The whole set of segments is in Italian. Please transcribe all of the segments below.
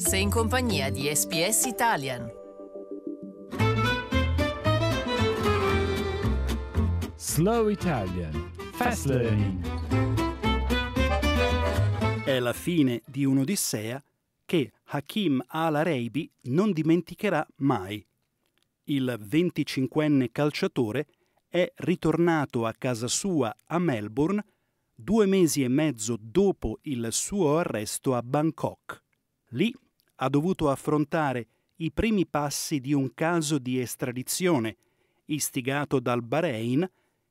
Sei in compagnia di SPS Italian. Slow Italian. Fast Learning. È la fine di un'odissea che Hakim al araibi non dimenticherà mai. Il 25enne calciatore è ritornato a casa sua a Melbourne due mesi e mezzo dopo il suo arresto a Bangkok. Lì ha dovuto affrontare i primi passi di un caso di estradizione, istigato dal Bahrain,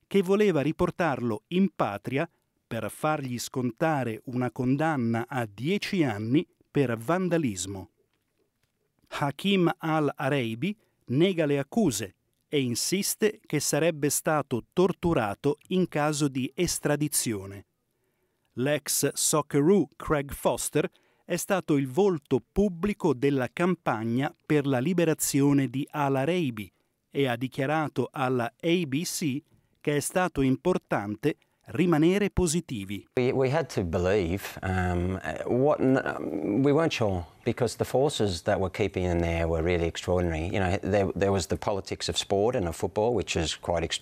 che voleva riportarlo in patria per fargli scontare una condanna a dieci anni per vandalismo. Hakim al araibi nega le accuse e insiste che sarebbe stato torturato in caso di estradizione. L'ex Socceroo Craig Foster è stato il volto pubblico della campagna per la liberazione di Al-Areibi e ha dichiarato alla ABC che è stato importante rimanere positivi. We, we had to believe um, what um, we weren't sure because the forces that were keeping him there were really extraordinary. You know, there, there was the politics of sport and of football, which is quite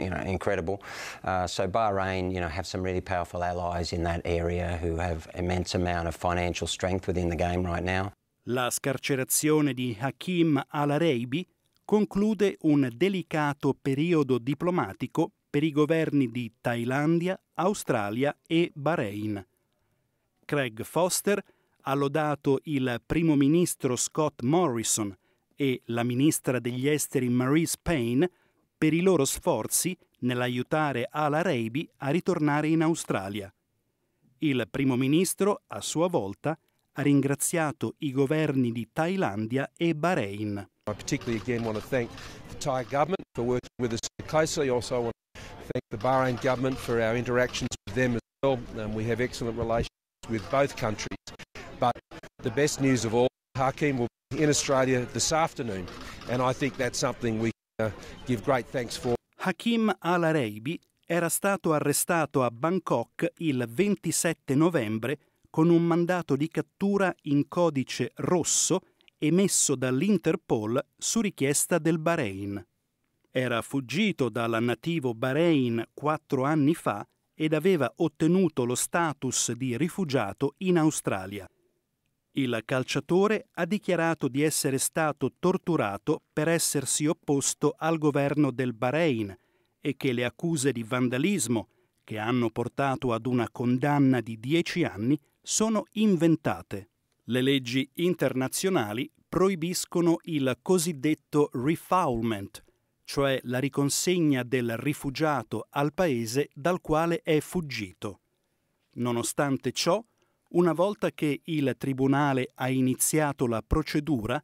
you know incredible. Uh, so Bahrain, you know, have some really powerful allies in that area who have immense amount of financial strength within the game right now. La scarcerazione di Hakim al Araibi conclude un delicato periodo diplomatico per i governi di Thailandia, Australia e Bahrain. Craig Foster ha lodato il primo ministro Scott Morrison e la ministra degli esteri Maurice Payne per i loro sforzi nell'aiutare Al Arabi a ritornare in Australia. Il primo ministro, a sua volta, ha ringraziato i governi di Thailandia e Bahrain. I particularly again want to thank the Thai government for working with us closely. Also I want to thank the Bahrain government for our interactions with them as well. Um, we have excellent relations with both countries. But the best news of all, Hakim will be in Australia this afternoon, and I think that's something we can uh, give great thanks for. Hakim Al Araibi era stato arrestato a Bangkok il 27 novembre con un mandato di cattura in codice rosso emesso dall'Interpol su richiesta del Bahrain. Era fuggito dal nativo Bahrain quattro anni fa ed aveva ottenuto lo status di rifugiato in Australia. Il calciatore ha dichiarato di essere stato torturato per essersi opposto al governo del Bahrain e che le accuse di vandalismo, che hanno portato ad una condanna di 10 anni, sono inventate. Le leggi internazionali proibiscono il cosiddetto refoulement, cioè la riconsegna del rifugiato al paese dal quale è fuggito. Nonostante ciò, una volta che il tribunale ha iniziato la procedura,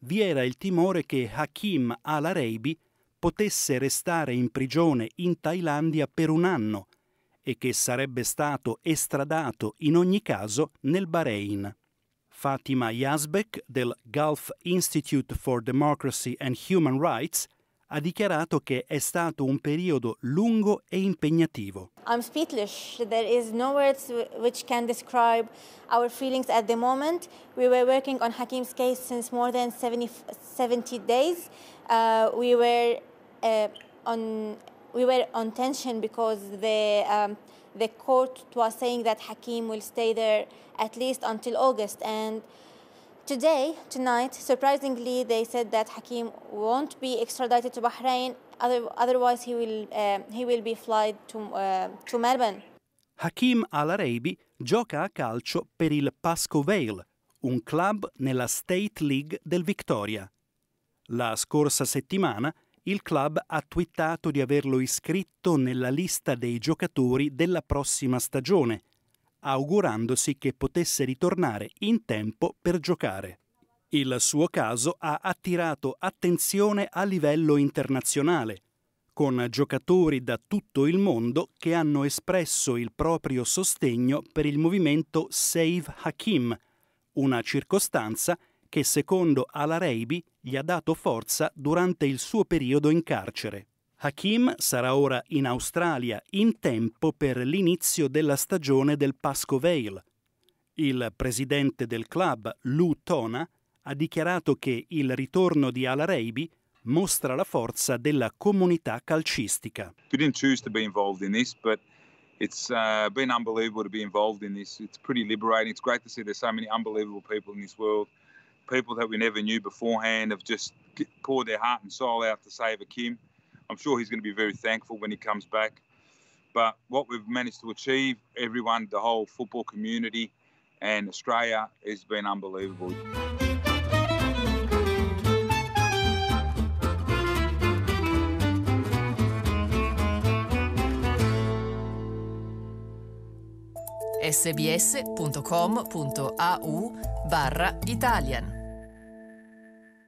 vi era il timore che Hakim al araibi potesse restare in prigione in Thailandia per un anno e che sarebbe stato estradato in ogni caso nel Bahrain. Fatima Yazbek del Gulf Institute for Democracy and Human Rights ha dichiarato che è stato un periodo lungo e impegnativo. I'm speechless. There is no words which can describe our feelings at the moment. We were working on Hakim's case since more than 70, 70 days. Uh, we were uh, on we were on tension because the um, the court was saying that Hakim will stay there at least until August and Today, tonight, surprisingly, they said that Hakim won't be extradited to Bahrain. Otherwise, he will, uh, he will be flied to, uh, to Melbourne. Hakim Al-Arabi gioca a calcio per il Pasco Vale, un club nella State League del Victoria. La scorsa settimana il club ha twittato di averlo iscritto nella lista dei giocatori della prossima stagione – augurandosi che potesse ritornare in tempo per giocare. Il suo caso ha attirato attenzione a livello internazionale, con giocatori da tutto il mondo che hanno espresso il proprio sostegno per il movimento Save Hakim, una circostanza che secondo Al-Araibi gli ha dato forza durante il suo periodo in carcere. Hakim sarà ora in Australia in tempo per l'inizio della stagione del Pasco Vale. Il presidente del club, Lou Tona, ha dichiarato che il ritorno di Al Reiby mostra la forza della comunità calcistica. We didn't choose to be involved in this, but it's uh, been unbelievable to be involved in this. It's pretty liberating. It's great to see there's so many unbelievable people in this world. People that we never knew beforehand have just poured their heart and soul out to save Hakim. I'm sure he's going to be very thankful when he comes back. But what we've managed to achieve, everyone, the whole football community and Australia, has been unbelievable. sbs.com.au barra Italian